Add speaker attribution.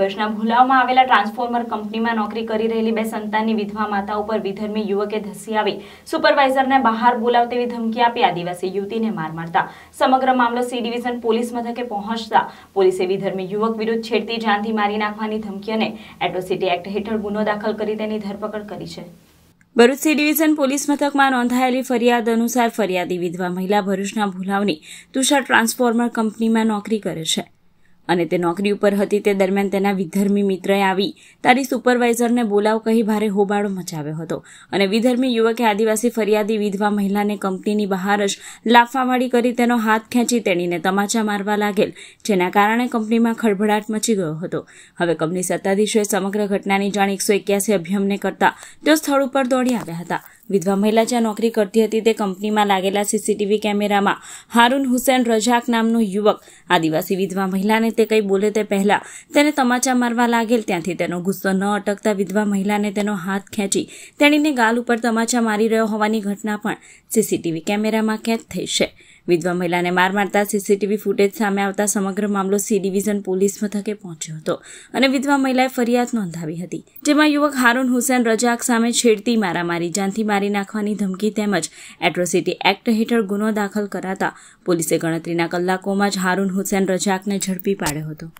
Speaker 1: વર્ષના ભુલાવમાં આવેલા ટ્રાન્સફોર્મર કંપનીમાં નોકરી કરી રહેલી બે સંતાનની વિધવા માતા ઉપર વિધર્મી યુવકે ધસી આવી સુપરવાઇઝરને બહાર બોલાવ તેવી ધમકી આપી આદિવાસી યુવતીને માર મારતા સમગ્ર મામલો સી ડિવિઝન પોલીસ મથકે પહોંચતા પોલીસે વિધર્મી યુવક વિરુદ્ધ છેડતી જાનથી મારી નાખવાની ધમકી અને એટ્રોસિટી એક્ટ હેઠળ ગુનો દાખલ કરી તેની ધરપકડ કરી છે ભરૂચ સી ડિવિઝન પોલીસ મથકમાં નોંધાયેલી ફરિયાદ અનુસાર ફરિયાદી વિધવા મહિલા ભરૂચના ભુલાવની તુષાર ટ્રાન્સફોર્મર કંપનીમાં નોકરી કરે છે અને તે નોકરી ઉપર હતી તે દરમિયાન તેના વિધર્મી મિત્રએ આવી તારી સુપરવાઇઝરને બોલાવ કહી ભારે હોબાળો મચાવ્યો હતો અને વિધર્મી યુવકે આદિવાસી ફરિયાદી વિધવા મહિલાને કંપનીની બહાર જ લાફાવાળી કરી તેનો હાથ ખેંચી તેણીને તમાચા મારવા લાગેલ જેના કારણે કંપનીમાં ખળભળાટ મચી ગયો હતો હવે કંપની સત્તાધીશોએ સમગ્ર ઘટનાની જાણ એકસો એક્યાસી અભિયમને કરતા તેઓ સ્થળ ઉપર દોડી આવ્યા હતા વિધવા મહિલા જ્યાં નોકરી કરતી હતી તે કંપનીમાં લાગેલા સીસીટીવી કેમેરામાં હારૂન હુસેન રજાક નામનો યુવક આદિવાસી વિધવા મહિલાને તે કંઈ બોલે તે પહેલાં તેને તમાચા મારવા લાગેલ ત્યાંથી તેનો ગુસ્સો ન અટકતા વિધવા મહિલાને તેનો હાથ ખેંચી તેણીને ગાલ ઉપર તમાચા મારી રહ્યો હોવાની ઘટના પણ સીસીટીવી કેમેરામાં કેદ થઈ છે વિધવા મહિલાને માર મારતા સીસીટીવી ફૂટેજ સામે આવતા સમગ્ર મામલો સી ડિવિઝન પોલીસ મથકે પહોંચ્યો હતો અને વિધવા મહિલાએ ફરિયાદ નોંધાવી હતી જેમાં યુવક હારૂન હુસેન રજાક સામે છેડતી મારામારી જાનથી મારી નાખવાની ધમકી તેમજ એટ્રોસિટી એક્ટ હેઠળ ગુનો દાખલ કરાતા પોલીસે ગણતરીના કલાકોમાં જ હારૂન હુસેન રજાકને ઝડપી પાડ્યો હતો